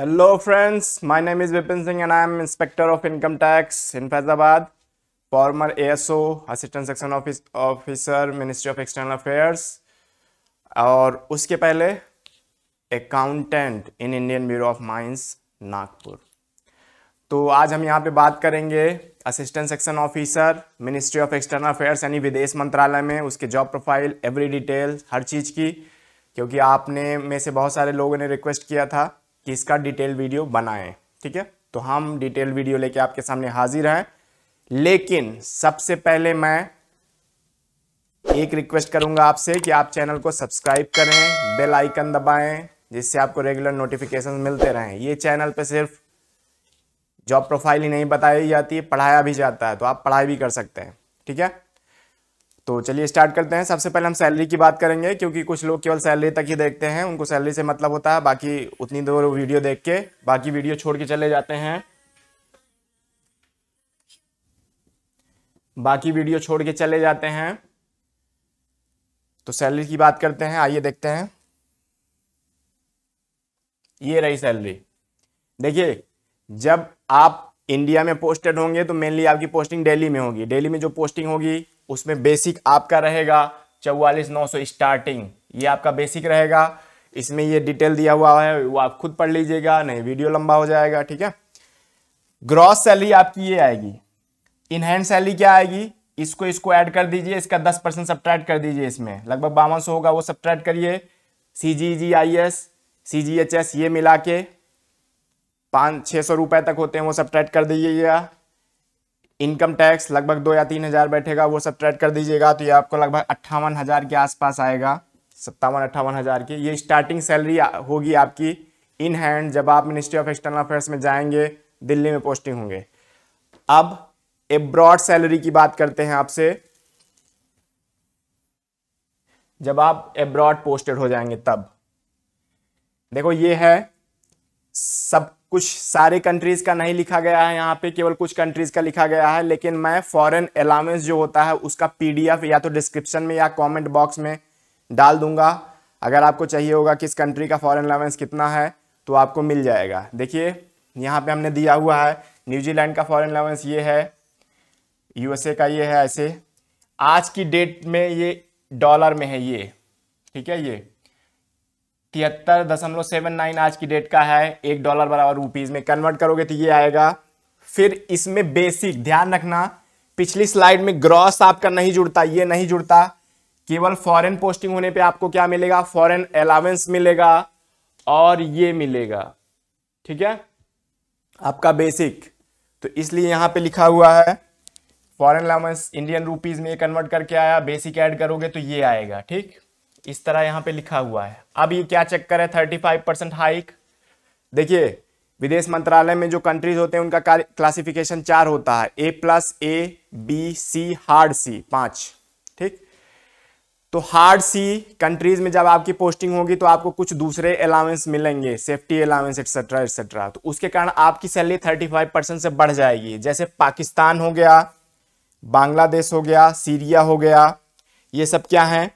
Hello friends, my name is Vipin Singh and I am Inspector of Income Tax in Faizabad, former ASO, assistant section office officer ministry of external affairs और उसके पहले accountant in Indian bureau of mines Nagpur तो आज हम यहाँ पे बात करेंगे assistant section officer ministry of external affairs यानी विदेश मंत्रालय में उसके जॉब प्रोफाइल एवरी डिटेल हर चीज़ की क्योंकि आपने में से बहुत सारे लोगों ने रिक्वेस्ट किया था कि इसका डिटेल वीडियो बनाएं ठीक है तो हम डिटेल वीडियो लेके आपके सामने हाजिर हैं लेकिन सबसे पहले मैं एक रिक्वेस्ट करूंगा आपसे कि आप चैनल को सब्सक्राइब करें बेल आइकन दबाएं जिससे आपको रेगुलर नोटिफिकेशन मिलते रहें ये चैनल पे सिर्फ जॉब प्रोफाइल ही नहीं बताई जाती है पढ़ाया भी जाता है तो आप पढ़ाई भी कर सकते हैं ठीक है तो चलिए स्टार्ट करते हैं सबसे पहले हम सैलरी की बात करेंगे क्योंकि कुछ लोग केवल सैलरी तक ही देखते हैं उनको सैलरी से मतलब होता है बाकी उतनी दूर वीडियो देख के बाकी वीडियो छोड़ के चले जाते हैं बाकी वीडियो छोड़ के चले जाते हैं तो सैलरी की बात करते हैं आइए देखते हैं ये रही सैलरी देखिए जब आप इंडिया में पोस्टेड होंगे तो मेनली आपकी पोस्टिंग दिल्ली में होगी दिल्ली में जो पोस्टिंग होगी उसमें बेसिक आपका रहेगा चौवालीस नौ सौ स्टार्टिंग ये आपका बेसिक रहेगा इसमें ये डिटेल दिया हुआ है वो आप खुद पढ़ लीजिएगा नहीं वीडियो लंबा हो जाएगा ठीक है ग्रॉस सैलरी आपकी ये आएगी इनहैंड सैलरी क्या आएगी इसको इसको ऐड कर दीजिए इसका दस परसेंट सब्ट्रैक्ट कर दीजिए इसमें लगभग बावन सौ होगा वो सब्ट्रैक्ट करिए C G G I S C G H S ये मिला के पाँच छः सौ रुपये तक होते हैं वो सब्ट्रैक्ट कर दीजिएगा इनकम टैक्स लगभग दो या तीन हज़ार बैठेगा वो सब ट्रैड कर दीजिएगा तो ये आपको लगभग अट्ठावन हज़ार के आसपास आएगा सत्तावन अट्ठावन हज़ार की ये स्टार्टिंग सैलरी होगी आपकी इन हैंड जब आप मिनिस्ट्री ऑफ एक्सटर्नल अफेयर्स में जाएंगे दिल्ली में पोस्टिंग होंगे अब एब्रॉड सैलरी की बात करते हैं आपसे जब आप एब्रॉड पोस्टेड हो जाएंगे तब देखो ये है सब कुछ सारे कंट्रीज़ का नहीं लिखा गया है यहाँ पे केवल कुछ कंट्रीज़ का लिखा गया है लेकिन मैं फॉरेन अलाउंस जो होता है उसका पीडीएफ या तो डिस्क्रिप्शन में या कमेंट बॉक्स में डाल दूंगा अगर आपको चाहिए होगा किस कंट्री का फॉरेन अलाउंस कितना है तो आपको मिल जाएगा देखिए यहाँ पे हमने दिया हुआ है न्यूजीलैंड का फॉरन अलाउंस ये है यूएसए का ये है ऐसे आज की डेट में ये डॉलर में है ये ठीक है ये तिहत्तर दशमलव सेवन नाइन आज की डेट का है एक डॉलर बराबर रुपीज़ में कन्वर्ट करोगे तो ये आएगा फिर इसमें बेसिक ध्यान रखना पिछली स्लाइड में ग्रॉस आपका नहीं जुड़ता ये नहीं जुड़ता केवल फॉरेन पोस्टिंग होने पे आपको क्या मिलेगा फॉरेन अलावेंस मिलेगा और ये मिलेगा ठीक है आपका बेसिक तो इसलिए यहां पे लिखा हुआ है फॉरेन अलावेंस इंडियन रूपीज में कन्वर्ट करके आया बेसिक ऐड करोगे तो ये आएगा ठीक इस तरह यहां पे लिखा हुआ है अब ये क्या चक्कर है थर्टी फाइव परसेंट हाइक देखिए विदेश मंत्रालय में जो कंट्रीज होते हैं उनका क्लासिफिकेशन चार होता है A plus A B C hard C पांच ठीक तो हार्ड सी कंट्रीज में जब आपकी पोस्टिंग होगी तो आपको कुछ दूसरे अलाउंस मिलेंगे सेफ्टी अलाउंस एक्सेट्रा एक्सेट्रा तो उसके कारण आपकी सैलरी थर्टी फाइव परसेंट से बढ़ जाएगी जैसे पाकिस्तान हो गया बांग्लादेश हो गया सीरिया हो गया ये सब क्या हैं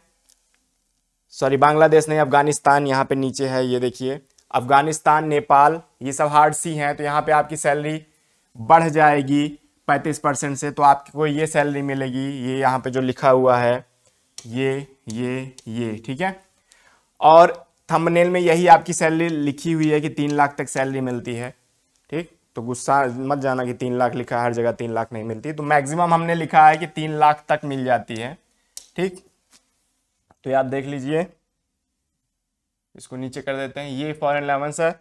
सॉरी बांग्लादेश नहीं अफगानिस्तान यहाँ पे नीचे है ये देखिए अफगानिस्तान नेपाल ये सब हार्ड सी हैं तो यहाँ पे आपकी सैलरी बढ़ जाएगी पैंतीस परसेंट से तो आपको ये सैलरी मिलेगी ये यहाँ पे जो लिखा हुआ है ये ये ये ठीक है और थंबनेल में यही आपकी सैलरी लिखी हुई है कि तीन लाख तक सैलरी मिलती है ठीक तो गुस्सा मत जाना कि तीन लाख लिखा हर जगह तीन लाख नहीं मिलती तो मैक्सिमम हमने लिखा है कि तीन लाख तक मिल जाती है ठीक तो याद आप देख लीजिए इसको नीचे कर देते हैं ये फॉरन अलावेंस है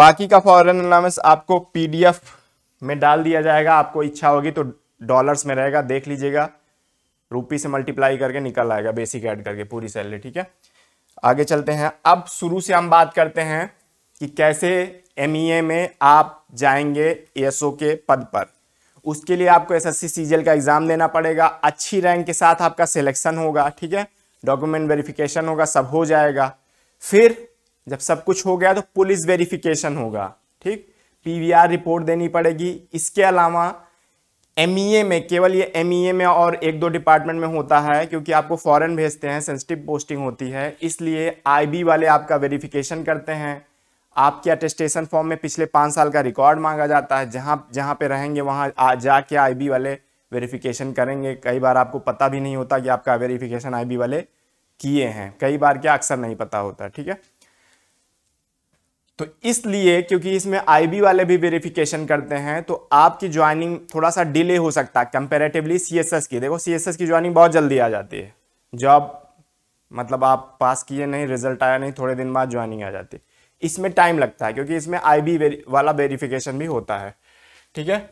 बाकी का फॉरन अलावेंस आपको पीडीएफ में डाल दिया जाएगा आपको इच्छा होगी तो डॉलर्स में रहेगा देख लीजिएगा रुपी से मल्टीप्लाई करके निकल आएगा बेसिक ऐड करके पूरी सैलरी ठीक है आगे चलते हैं अब शुरू से हम बात करते हैं कि कैसे एम e में आप जाएंगे एस के पद पर उसके लिए आपको एस एस का एग्ज़ाम देना पड़ेगा अच्छी रैंक के साथ आपका सिलेक्शन होगा ठीक है डॉक्यूमेंट वेरिफिकेशन होगा सब हो जाएगा फिर जब सब कुछ हो गया तो पुलिस वेरिफिकेशन होगा ठीक पीवीआर रिपोर्ट देनी पड़ेगी इसके अलावा एमईए e में केवल ये एमईए e में और एक दो डिपार्टमेंट में होता है क्योंकि आपको फॉरेन भेजते हैं सेंसिटिव पोस्टिंग होती है इसलिए आईबी वाले आपका वेरिफिकेशन करते हैं आपके अटेस्टेशन फॉर्म में पिछले पाँच साल का रिकॉर्ड मांगा जाता है जहाँ जहाँ पे रहेंगे वहाँ जाके आई वाले वेरिफिकेशन करेंगे कई बार आपको पता भी नहीं होता कि आपका वेरीफिकेशन आई वाले किए हैं कई बार क्या अक्सर नहीं पता होता ठीक है तो इसलिए क्योंकि इसमें आईबी वाले भी वेरिफिकेशन करते हैं तो आपकी ज्वाइनिंग थोड़ा सा डिले हो सकता है कंपेरेटिवली सीएसएस की देखो सीएसएस की ज्वाइनिंग बहुत जल्दी आ जाती है जॉब मतलब आप पास किए नहीं रिजल्ट आया नहीं थोड़े दिन बाद ज्वाइनिंग आ जाती है इसमें टाइम लगता है क्योंकि इसमें आई बी वाला वेरीफिकेशन भी होता है ठीक है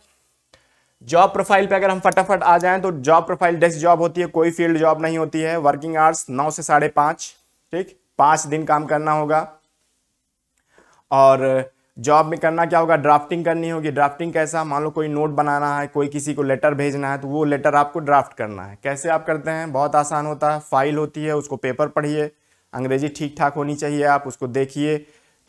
जॉब प्रोफाइल पे अगर हम फटाफट आ जाएं तो जॉब प्रोफाइल डेस्क जॉब होती है कोई फील्ड जॉब नहीं होती है वर्किंग आवर्स नौ से साढ़े पांच ठीक पांच दिन काम करना होगा और जॉब में करना क्या होगा ड्राफ्टिंग करनी होगी ड्राफ्टिंग कैसा मान लो कोई नोट बनाना है कोई किसी को लेटर भेजना है तो वो लेटर आपको ड्राफ्ट करना है कैसे आप करते हैं बहुत आसान होता है फाइल होती है उसको पेपर पढ़िए अंग्रेजी ठीक ठाक होनी चाहिए आप उसको देखिए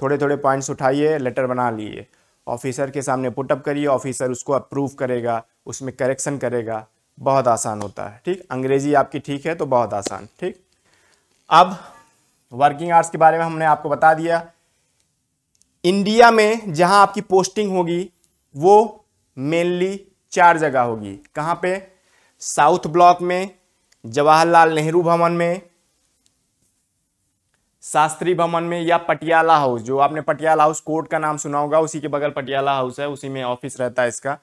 थोड़े थोड़े पॉइंट्स उठाइए लेटर बना लिए ऑफिसर के सामने पुटअप करिए ऑफिसर उसको अप्रूव करेगा उसमें करेक्शन करेगा बहुत आसान होता है ठीक अंग्रेजी आपकी ठीक है तो बहुत आसान ठीक अब वर्किंग आवर्स के बारे में हमने आपको बता दिया इंडिया में जहां आपकी पोस्टिंग होगी वो मेनली चार जगह होगी कहाँ पे साउथ ब्लॉक में जवाहरलाल नेहरू भवन में शास्त्री भवन में या पटियाला हाउस जो आपने पटियाला हाउस कोर्ट का नाम सुना होगा उसी के बगल पटियाला हाउस है उसी में ऑफिस रहता है इसका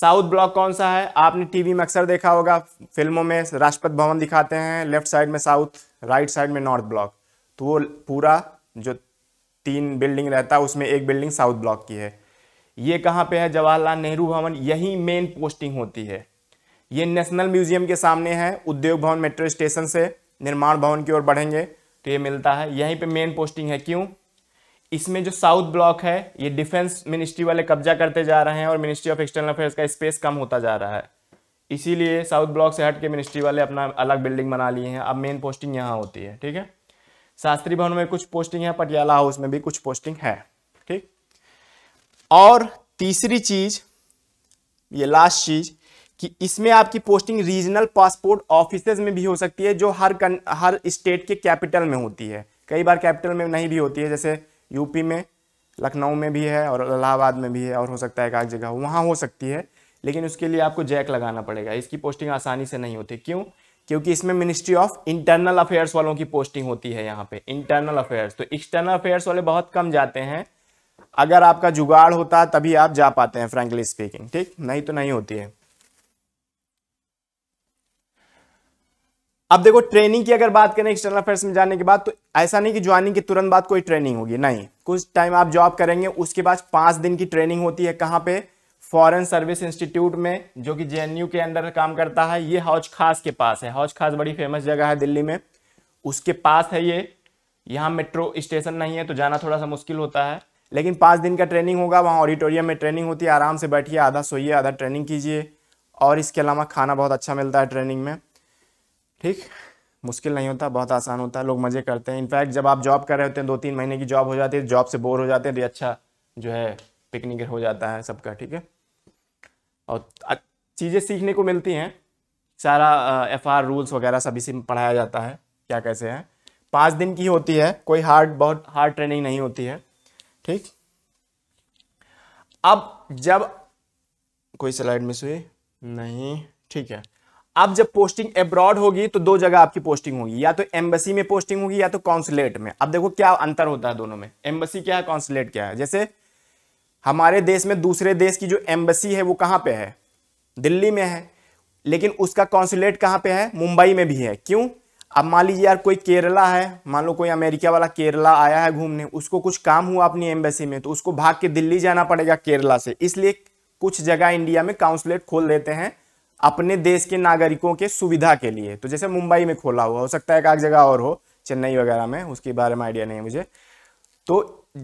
साउथ ब्लॉक कौन सा है आपने टीवी में अक्सर देखा होगा फिल्मों में राष्ट्रपति भवन दिखाते हैं लेफ्ट साइड में साउथ राइट साइड में नॉर्थ ब्लॉक तो वो पूरा जो तीन बिल्डिंग रहता है उसमें एक बिल्डिंग साउथ ब्लॉक की है ये कहाँ पे है जवाहरलाल नेहरू भवन यही मेन पोस्टिंग होती है ये नेशनल म्यूजियम के सामने है उद्योग भवन मेट्रो स्टेशन से निर्माण भवन की ओर बढ़ेंगे तो ये मिलता है यहीं पे मेन पोस्टिंग है क्यों इसमें जो साउथ ब्लॉक है ये डिफेंस मिनिस्ट्री वाले कब्जा करते जा रहे हैं और मिनिस्ट्री ऑफ एक्सटर्नल अफेयर्स का स्पेस कम होता जा रहा है इसीलिए साउथ ब्लॉक से हट के मिनिस्ट्री वाले अपना अलग बिल्डिंग बना लिए हैं अब मेन पोस्टिंग यहाँ होती है ठीक है शास्त्री भवन में कुछ पोस्टिंग है पटियाला हाउस में भी कुछ पोस्टिंग है ठीक और तीसरी चीज ये लास्ट चीज कि इसमें आपकी पोस्टिंग रीजनल पासपोर्ट ऑफिसेज में भी हो सकती है जो हर कन, हर स्टेट के कैपिटल में होती है कई बार कैपिटल में नहीं भी होती है जैसे यूपी में लखनऊ में भी है और इलाहाबाद में भी है और हो सकता है एक जगह वहाँ हो सकती है लेकिन उसके लिए आपको जैक लगाना पड़ेगा इसकी पोस्टिंग आसानी से नहीं होती क्यों क्योंकि इसमें मिनिस्ट्री ऑफ इंटरनल अफेयर्स वालों की पोस्टिंग होती है यहाँ पे इंटरनल अफेयर्स तो एक्सटर्नल अफेयर्स वाले बहुत कम जाते हैं अगर आपका जुगाड़ होता तभी आप जा पाते हैं फ्रेंकली स्पीकिंग ठीक नहीं तो नहीं होती है अब देखो ट्रेनिंग की अगर बात करें एक्सटर्नल अफेयर्स में जाने के बाद तो ऐसा नहीं कि ज्वाइनिंग के तुरंत बाद कोई ट्रेनिंग होगी नहीं कुछ टाइम आप जॉब करेंगे उसके बाद पाँच दिन की ट्रेनिंग होती है कहाँ पे फॉरेन सर्विस इंस्टीट्यूट में जो कि जे के अंडर काम करता है ये हौज खास के पास है हौज खास बड़ी फेमस जगह है दिल्ली में उसके पास है ये यहाँ मेट्रो स्टेशन नहीं है तो जाना थोड़ा सा मुश्किल होता है लेकिन पाँच दिन का ट्रेनिंग होगा वहाँ ऑडिटोरियम में ट्रेनिंग होती है आराम से बैठिए आधा सोइए आधा ट्रेनिंग कीजिए और इसके अलावा खाना बहुत अच्छा मिलता है ट्रेनिंग में ठीक मुश्किल नहीं होता बहुत आसान होता है लोग मज़े करते हैं इनफैक्ट जब आप जॉब कर रहे होते हैं दो तीन महीने की जॉब हो जाती है जॉब से बोर हो जाते हैं तो अच्छा जो है पिकनिक हो जाता है सबका ठीक है और चीज़ें सीखने को मिलती हैं सारा एफ आर रूल्स वगैरह सब इसी में पढ़ाया जाता है क्या कैसे है पाँच दिन की होती है कोई हार्ड बहुत हार्ड ट्रेनिंग नहीं होती है ठीक अब जब कोई स्लाइड मिस हुई नहीं ठीक है अब जब पोस्टिंग एब्रॉड होगी तो दो जगह आपकी पोस्टिंग होगी या तो एम्बेसी में पोस्टिंग होगी या तो कॉन्सुलेट में अब देखो क्या अंतर होता है दोनों में एम्बेसी क्या है कॉन्सुलेट क्या है जैसे हमारे देश में दूसरे देश की जो एम्बेसी है वो कहाँ पे है दिल्ली में है लेकिन उसका कॉन्सुलेट कहाँ पे है मुंबई में भी है क्यों अब मान लीजिए यार कोई केरला है मान लो कोई अमेरिका वाला केरला आया है घूमने उसको कुछ काम हुआ अपनी एम्बेसी में तो उसको भाग के दिल्ली जाना पड़ेगा केरला से इसलिए कुछ जगह इंडिया में काउंसुलेट खोल देते हैं अपने देश के नागरिकों के सुविधा के लिए तो जैसे मुंबई में खोला हुआ हो सकता है एक आग जगह और हो चेन्नई वगैरह में उसके बारे में आइडिया नहीं है मुझे तो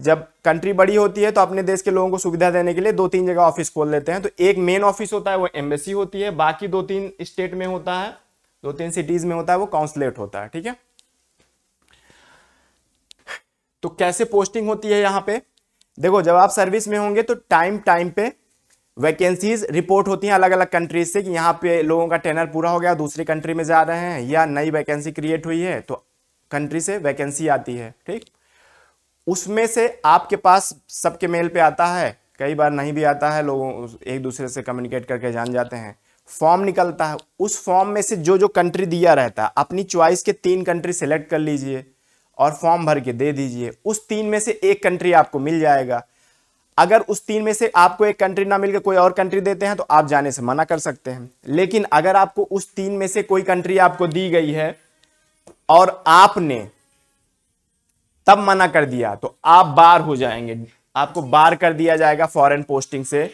जब कंट्री बड़ी होती है तो अपने देश के लोगों को सुविधा देने के लिए दो तीन जगह ऑफिस खोल लेते हैं तो एक मेन ऑफिस होता है वो एम्बेसी होती है बाकी दो तीन स्टेट में होता है दो तीन सिटीज में होता है वो काउंसलेट होता है ठीक है तो कैसे पोस्टिंग होती है यहाँ पे देखो जब आप सर्विस में होंगे तो टाइम टाइम पे वैकेंसीज रिपोर्ट होती हैं अलग अलग कंट्रीज से कि यहाँ पे लोगों का टेनर पूरा हो गया दूसरी कंट्री में जा रहे हैं या नई वैकेंसी क्रिएट हुई है तो कंट्री से वैकेंसी आती है ठीक उसमें से आपके पास सबके मेल पे आता है कई बार नहीं भी आता है लोगों एक दूसरे से कम्युनिकेट करके जान जाते हैं फॉर्म निकलता है उस फॉर्म में से जो जो कंट्री दिया रहता है अपनी च्वाइस के तीन कंट्री सेलेक्ट कर लीजिए और फॉर्म भर के दे दीजिए उस तीन में से एक कंट्री आपको मिल जाएगा अगर उस तीन में से आपको एक कंट्री ना मिलकर कोई और कंट्री देते हैं तो आप जाने से मना कर सकते हैं लेकिन अगर आपको उस तीन में से कोई कंट्री आपको दी गई है और आपने तब मना कर दिया तो आप बार हो जाएंगे आपको बार कर दिया जाएगा फॉरेन पोस्टिंग से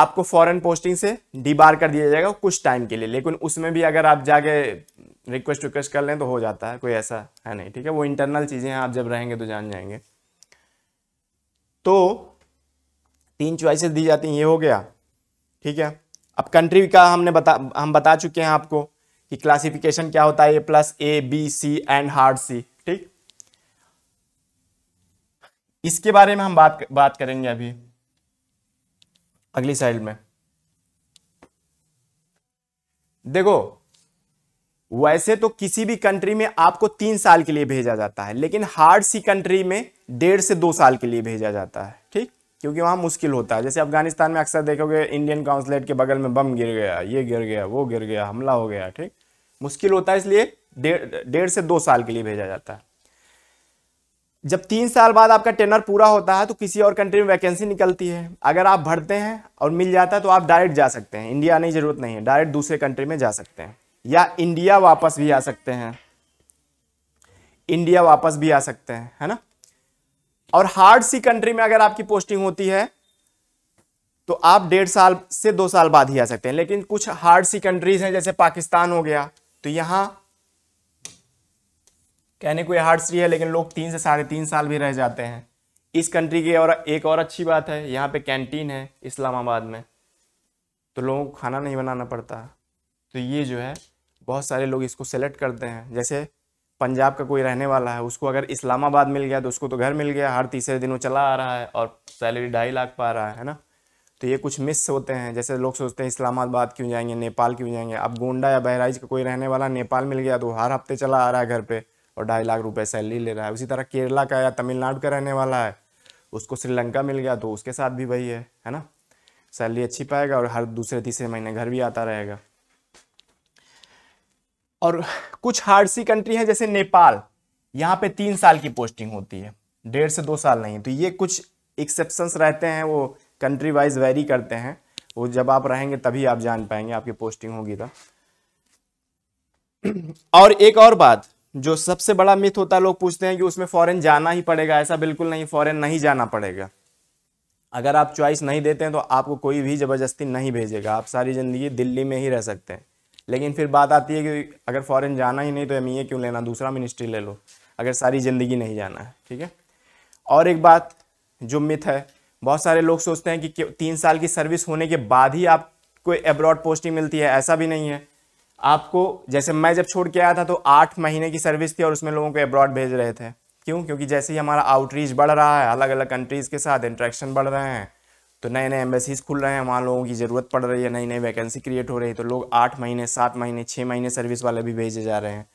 आपको फॉरेन पोस्टिंग से डी बार कर दिया जाएगा कुछ टाइम के लिए लेकिन उसमें भी अगर आप जाके रिक्वेस्ट विक्वेस्ट कर लें तो हो जाता है कोई ऐसा है नहीं ठीक है वो इंटरनल चीज़ें हैं आप जब रहेंगे तो जान जाएंगे तो तीन चॉइसेस दी जाती हैं ये हो गया ठीक है अब कंट्री का हमने बता हम बता चुके हैं आपको कि क्लासिफिकेशन क्या होता है A plus A B C and hard C ठीक इसके बारे में हम बात बात करेंगे अभी अगली साइड में देखो वैसे तो किसी भी कंट्री में आपको तीन साल के लिए भेजा जाता है लेकिन हार्ड सी कंट्री में डेढ़ से दो साल के लिए भेजा जाता है ठीक क्योंकि वहाँ मुश्किल होता है जैसे अफगानिस्तान में अक्सर देखोगे इंडियन काउंसलेट के बगल में बम गिर गया ये गिर गया वो गिर गया हमला हो गया ठीक मुश्किल होता है इसलिए डेढ़ डेढ़ से दो साल के लिए भेजा जाता है जब तीन साल बाद आपका टेनर पूरा होता है तो किसी और कंट्री में वैकेंसी निकलती है अगर आप भरते हैं और मिल जाता है तो आप डायरेक्ट जा सकते हैं इंडिया आने की जरूरत नहीं है डायरेक्ट दूसरे कंट्री में जा सकते हैं या इंडिया वापस भी आ सकते हैं इंडिया वापस भी आ सकते हैं है ना और हार्ड सी कंट्री में अगर आपकी पोस्टिंग होती है तो आप डेढ़ साल से दो साल बाद ही आ सकते हैं लेकिन कुछ हार्ड सी कंट्रीज हैं जैसे पाकिस्तान हो गया तो यहां कहने को हार्ड सी है लेकिन लोग तीन से साढ़े तीन साल भी रह जाते हैं इस कंट्री की और एक और अच्छी बात है यहाँ पे कैंटीन है इस्लामाबाद में तो लोगों को खाना नहीं बनाना पड़ता तो ये जो है बहुत सारे लोग इसको सेलेक्ट करते हैं जैसे पंजाब का कोई रहने वाला है उसको अगर इस्लामाबाद मिल गया तो उसको तो घर मिल गया हर तीसरे दिन वो चला आ रहा है और सैलरी ढाई लाख पा रहा है है ना तो ये कुछ मिस होते हैं जैसे लोग सोचते हैं इस्लामाबाद क्यों जाएंगे नेपाल क्यों जाएंगे अब गोंडा या बहराइच का कोई रहने वाला नेपाल मिल गया तो हर हफ्ते चला आ रहा है घर पर और ढाई लाख रुपये सैलरी ले रहा है उसी तरह केरला का या तमिलनाडु का रहने वाला है उसको श्रीलंका मिल गया तो उसके साथ भी वही है है ना सैलरी अच्छी पाएगा और हर दूसरे तीसरे महीने घर भी आता रहेगा और कुछ हार्ड सी कंट्री है जैसे नेपाल यहाँ पे तीन साल की पोस्टिंग होती है डेढ़ से दो साल नहीं तो ये कुछ एक्सेप्शंस रहते हैं वो कंट्री वाइज वेरी करते हैं वो जब आप रहेंगे तभी आप जान पाएंगे आपकी पोस्टिंग होगी तो और एक और बात जो सबसे बड़ा मिथ होता है लोग पूछते हैं कि उसमें फॉरेन जाना ही पड़ेगा ऐसा बिल्कुल नहीं फॉरेन नहीं जाना पड़ेगा अगर आप चॉइस नहीं देते हैं तो आपको कोई भी ज़बरदस्ती नहीं भेजेगा आप सारी ज़िंदगी दिल्ली में ही रह सकते हैं लेकिन फिर बात आती है कि अगर फॉरेन जाना ही नहीं तो एम e क्यों लेना दूसरा मिनिस्ट्री ले लो अगर सारी ज़िंदगी नहीं जाना है ठीक है और एक बात जो मिथ है बहुत सारे लोग सोचते हैं कि तीन साल की सर्विस होने के बाद ही आपको एब्रॉड पोस्टिंग मिलती है ऐसा भी नहीं है आपको जैसे मैं जब छोड़ के आया था तो आठ महीने की सर्विस थी और उसमें लोगों को एब्रॉड भेज रहे थे क्यों क्योंकि जैसे ही हमारा आउटरीच बढ़ रहा है अलग अलग कंट्रीज़ के साथ इंट्रैक्शन बढ़ रहे हैं तो नए नए एम्बेसीज खुल रहे हैं वहाँ लोगों की ज़रूरत पड़ रही है नई नई वैकेंसी क्रिएट हो रही है तो लोग आठ महीने सात महीने छः महीने सर्विस वाले भी भेजे जा रहे हैं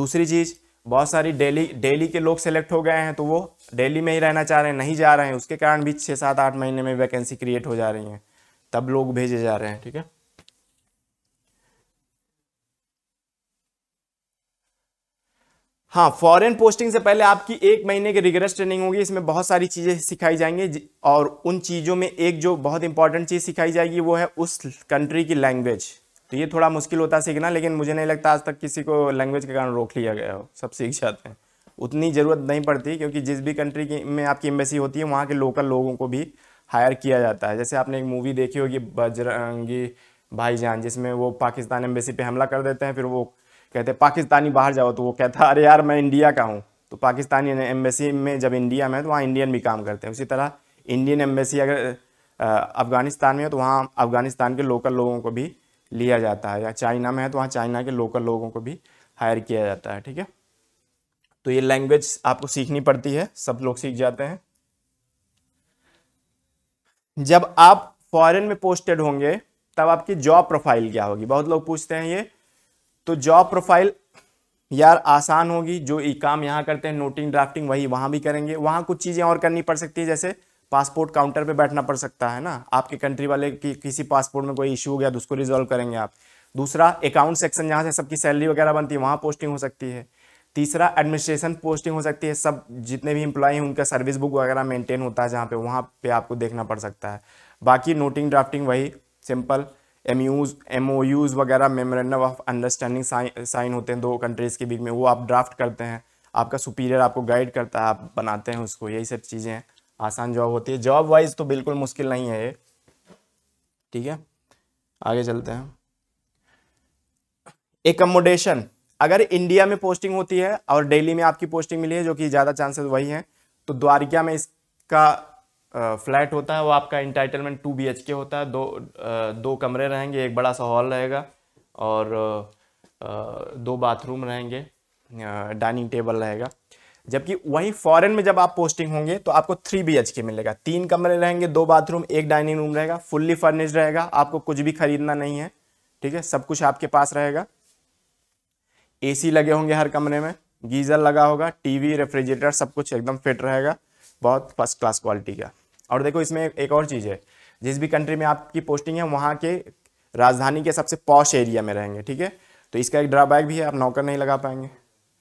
दूसरी चीज़ बहुत सारी डेली डेली के लोग सेलेक्ट हो गए हैं तो वो डेली में ही रहना चाह रहे हैं नहीं जा रहे हैं उसके कारण भी छः सात आठ महीने में वैकेंसी क्रिएट हो जा रही हैं तब लोग भेजे जा रहे हैं ठीक है हाँ फॉरेन पोस्टिंग से पहले आपकी एक महीने की रिगरस ट्रेनिंग होगी इसमें बहुत सारी चीज़ें सिखाई जाएंगी और उन चीज़ों में एक जो बहुत इंपॉर्टेंट चीज़ सिखाई जाएगी वो है उस कंट्री की लैंग्वेज तो ये थोड़ा मुश्किल होता है सीखना लेकिन मुझे नहीं लगता आज तक किसी को लैंग्वेज के कारण रोक लिया गया हो सब सीख जाते हैं उतनी ज़रूरत नहीं पड़ती क्योंकि जिस भी कंट्री की में आपकी एम्बेसी होती है वहाँ के लोकल लोगों को भी हायर किया जाता है जैसे आपने एक मूवी देखी होगी बजरंगी भाईजान जिसमें वो पाकिस्तान एम्बेसी पे हमला कर देते हैं फिर वो कहते पाकिस्तानी बाहर जाओ तो वो कहता अरे यार मैं इंडिया का हूँ तो पाकिस्तानी एम्बेसी में जब इंडिया में है तो वहाँ इंडियन भी काम करते हैं उसी तरह इंडियन एम्बेसी अगर अफ़गानिस्तान में है तो वहाँ अफ़गानिस्तान के लोकल लोगों को भी लिया जाता है या चाइना में है तो वहाँ चाइना के लोकल लोगों को भी हायर किया जाता है ठीक है तो ये लैंग्वेज आपको सीखनी पड़ती है सब लोग सीख जाते हैं जब आप फॉरेन में पोस्टेड होंगे तब आपकी जॉब प्रोफाइल क्या होगी बहुत लोग पूछते हैं ये तो जॉब प्रोफाइल यार आसान होगी जो ई काम यहाँ करते हैं नोटिंग ड्राफ्टिंग वही वहाँ भी करेंगे वहाँ कुछ चीज़ें और करनी पड़ सकती है जैसे पासपोर्ट काउंटर पे बैठना पड़ सकता है ना आपके कंट्री वाले की किसी पासपोर्ट में कोई इशू हो गया तो उसको रिजॉल्व करेंगे आप दूसरा अकाउंट सेक्शन जहाँ से सबकी सैलरी वगैरह बनती है वहाँ पोस्टिंग हो सकती है तीसरा एडमिनिस्ट्रेशन पोस्टिंग हो सकती है सब जितने भी इम्प्लॉई हैं उनका सर्विस बुक वगैरह मेंटेन होता है जहाँ पे वहाँ पे आपको देखना पड़ सकता है बाकी नोटिंग ड्राफ्टिंग वही simple M Us M O Us वगैरह मेमोरेंडम ऑफ अंडरस्टैंडिंग साइन होते हैं दो कंट्रीज़ के बीच में वो आप ड्राफ्ट करते हैं आपका सुपीरियर आपको गाइड करता है आप बनाते हैं उसको यही सब चीज़ें आसान जॉब होती है जॉब वाइज तो बिल्कुल मुश्किल नहीं है ये ठीक है आगे चलते हैं एकमोडेशन अगर इंडिया में पोस्टिंग होती है और दिल्ली में आपकी पोस्टिंग मिली है जो कि ज़्यादा चांसेस वही हैं तो द्वारिका में इसका फ्लैट होता है वो आपका इंटाइटलमेंट टू बी के होता है दो दो कमरे रहेंगे एक बड़ा सा हॉल रहेगा और दो बाथरूम रहेंगे डाइनिंग टेबल रहेगा जबकि वहीं फॉरेन में जब आप पोस्टिंग होंगे तो आपको थ्री बी एच के मिलेगा तीन कमरे रहेंगे दो बाथरूम एक डाइनिंग रूम रहेगा फुल्ली फर्निश रहेगा आपको कुछ भी खरीदना नहीं है ठीक है सब कुछ आपके पास रहेगा ए लगे होंगे हर कमरे में गीज़र लगा होगा टीवी रेफ्रिजरेटर सब कुछ एकदम फिट रहेगा बहुत फर्स्ट क्लास क्वालिटी का और देखो इसमें एक और चीज़ है जिस भी कंट्री में आपकी पोस्टिंग है वहाँ के राजधानी के सबसे पॉश एरिया में रहेंगे ठीक है तो इसका एक ड्रॉबैक भी है आप नौकर नहीं लगा पाएंगे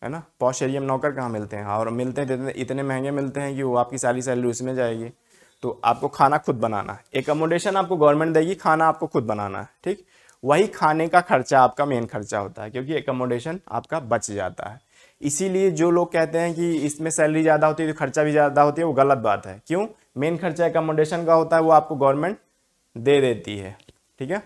है ना पॉश एरिया में नौकर कहाँ मिलते हैं और मिलते हैं इतने महंगे मिलते हैं कि वो आपकी सारी सैलरी उसमें जाएगी तो आपको खाना खुद बनाना है एकोमोडेशन आपको गवर्नमेंट देगी खाना आपको खुद बनाना है ठीक वही खाने का खर्चा आपका मेन खर्चा होता है क्योंकि एकोमोडेशन आपका बच जाता है इसीलिए जो लोग कहते हैं कि इसमें सैलरी ज़्यादा होती है तो खर्चा भी ज़्यादा होती है वो गलत बात है क्यों मेन खर्चा एकोमोडेशन का होता है वो आपको गवर्नमेंट दे देती है ठीक है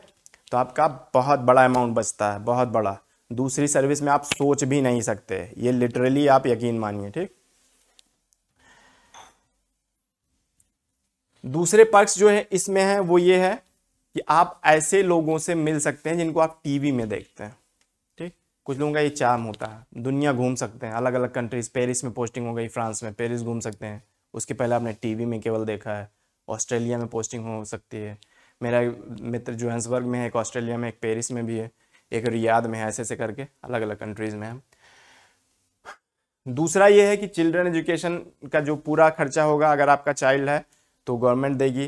तो आपका बहुत बड़ा अमाउंट बचता है बहुत बड़ा दूसरी सर्विस में आप सोच भी नहीं सकते ये लिटरली आप यकीन मानिए ठीक दूसरे पर्क्स जो है इसमें है वो ये है कि आप ऐसे लोगों से मिल सकते हैं जिनको आप टीवी में देखते हैं कुछ लोगों का ये चाम होता है दुनिया घूम सकते हैं अलग अलग कंट्रीज़ पेरिस में पोस्टिंग हो गई फ्रांस में पेरिस घूम सकते हैं उसके पहले आपने टीवी में केवल देखा है ऑस्ट्रेलिया में पोस्टिंग हो सकती है मेरा मित्र जोहन्सबर्ग में है एक ऑस्ट्रेलिया में एक पेरिस में भी है एक रियाद में है ऐसे ऐसे करके अलग अलग कंट्रीज़ में है दूसरा ये है कि चिल्ड्रन एजुकेशन का जो पूरा खर्चा होगा अगर आपका चाइल्ड है तो गवर्नमेंट देगी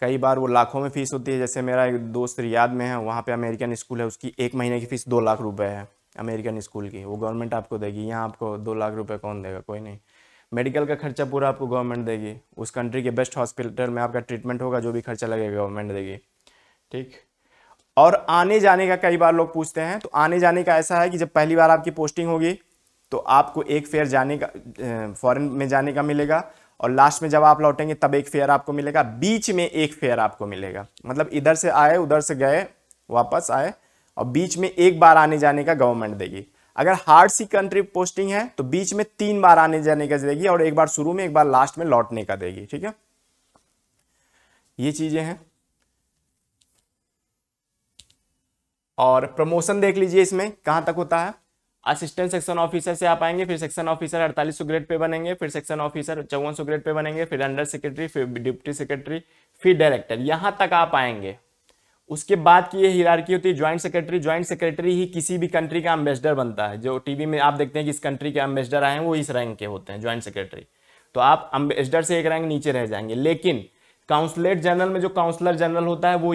कई बार वो लाखों में फ़ीस होती है जैसे मेरा एक दोस्त रियाद में है वहाँ पे अमेरिकन स्कूल है उसकी एक महीने की फ़ीस दो लाख रुपए है अमेरिकन स्कूल की वो गवर्नमेंट आपको देगी यहाँ आपको दो लाख रुपये कौन देगा कोई नहीं मेडिकल का खर्चा पूरा आपको गवर्नमेंट देगी उस कंट्री के बेस्ट हॉस्पिटल में आपका ट्रीटमेंट होगा जो भी खर्चा लगेगा गवर्नमेंट देगी ठीक और आने जाने का कई बार लोग पूछते हैं तो आने जाने का ऐसा है कि जब पहली बार आपकी पोस्टिंग होगी तो आपको एक फेयर जाने का फॉरन में जाने का मिलेगा और लास्ट में जब आप लौटेंगे तब एक फेयर आपको मिलेगा बीच में एक फेयर आपको मिलेगा मतलब इधर से आए उधर से गए वापस आए और बीच में एक बार आने जाने का गवर्नमेंट देगी अगर हार्ड सी कंट्री पोस्टिंग है तो बीच में तीन बार आने जाने का देगी और एक बार शुरू में एक बार लास्ट में लौटने का देगी ठीक है ये चीजें हैं और प्रमोशन देख लीजिए इसमें कहां तक होता है असिस्टेंट सेक्शन ऑफिसर से आप आएंगे फिर सेक्शन ऑफिसर अड़तालीस सौ ग्रेड पे बनेंगे फिर सेक्शन ऑफिसर चौवन सौ ग्रेड पे बनेंगे फिर अंडर सेक्रेटरी फिर डिप्टी सेक्रेटरी फिर डायरेक्टर यहां तक आप आएंगे उसके बाद की ये हिरारकी होती है ज्वाइंट सेक्रेटरी ज्वाइंट सेक्रेटरी ही किसी भी कंट्री का एम्बेसडर बनता है जो टीवी में आप देखते हैं कि इस कंट्री के एम्बेसडर आए हैं वो इस रैंक के होते हैं ज्वाइंट सेक्रेटरी तो आप एम्बेसडर से एक रैंक नीचे रह जाएंगे लेकिन काउंसलेट जनरल में जो काउंसलर जनरल होता है वो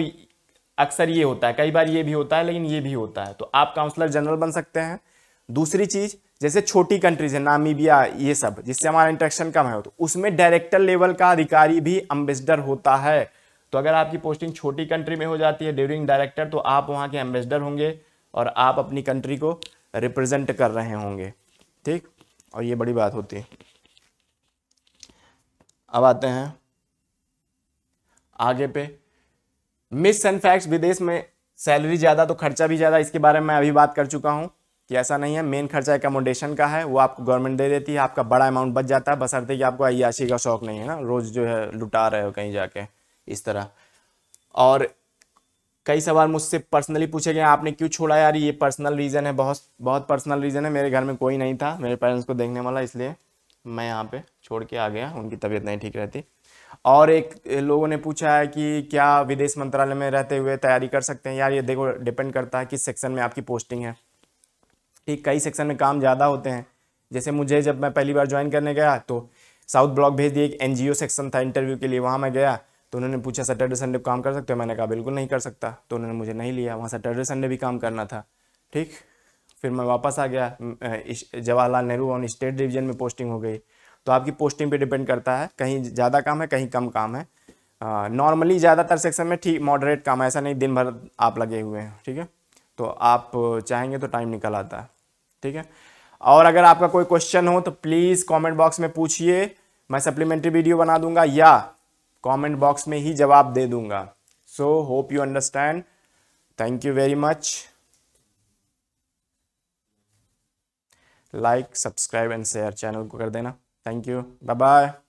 अक्सर ये होता है कई बार ये भी होता है लेकिन ये भी होता है तो आप काउंसलर जनरल बन सकते हैं दूसरी चीज़ जैसे छोटी कंट्रीज है नामीबिया ये सब जिससे हमारा इंट्रेक्शन कम है तो उसमें डायरेक्टर लेवल का अधिकारी भी एम्बेसडर होता है तो अगर आपकी पोस्टिंग छोटी कंट्री में हो जाती है ड्यूरिंग डायरेक्टर तो आप वहाँ के एम्बेसडर होंगे और आप अपनी कंट्री को रिप्रेजेंट कर रहे होंगे ठीक और ये बड़ी बात होती है अब आते हैं आगे पे मिस एंड फैक्ट्स विदेश में सैलरी ज़्यादा तो खर्चा भी ज़्यादा इसके बारे में मैं अभी बात कर चुका हूँ कि ऐसा नहीं है मेन खर्चा एकोमोडेशन का है वो आपको गवर्नमेंट दे देती है आपका बड़ा अमाउंट बच जाता है अर्थे कि आपको अयाशी का शौक नहीं है ना रोज़ जो है लुटा रहे हो कहीं जाके इस तरह और कई सवाल मुझसे पर्सनली पूछे गए आपने क्यों छोड़ा यार ये पर्सनल रीज़न है बहुत बहुत पर्सनल रीज़न है मेरे घर में कोई नहीं था मेरे पेरेंट्स को देखने वाला इसलिए मैं यहाँ पे छोड़ के आ गया उनकी तबीयत नहीं ठीक रहती और एक लोगों ने पूछा है कि क्या विदेश मंत्रालय में रहते हुए तैयारी कर सकते हैं यार ये देखो डिपेंड करता है किस सेक्शन में आपकी पोस्टिंग है ठीक कई सेक्शन में काम ज़्यादा होते हैं जैसे मुझे जब मैं पहली बार ज्वाइन करने गया तो साउथ ब्लॉक भेज दिए एक एनजीओ सेक्शन था इंटरव्यू के लिए वहाँ मैं गया तो उन्होंने पूछा सैटरडे संडे काम कर सकते हो मैंने कहा बिल्कुल नहीं कर सकता तो उन्होंने मुझे नहीं लिया वहाँ सैटरडे संडे भी काम करना था ठीक फिर मैं वापस आ गया जवाहरलाल नेहरू भवन स्टेट डिवीजन में पोस्टिंग हो गई तो आपकी पोस्टिंग पे डिपेंड करता है कहीं ज़्यादा काम है कहीं कम काम है नॉर्मली ज़्यादातर सेक्शन में ठीक मॉडरेट काम है ऐसा नहीं दिन भर आप लगे हुए हैं ठीक है तो आप चाहेंगे तो टाइम निकल आता है ठीक है और अगर आपका कोई क्वेश्चन हो तो प्लीज़ कॉमेंट बॉक्स में पूछिए मैं सप्लीमेंट्री वीडियो बना दूंगा या कमेंट बॉक्स में ही जवाब दे दूंगा so hope you understand thank you very much like subscribe and share channel को कर देना थैंक यू बाय बाय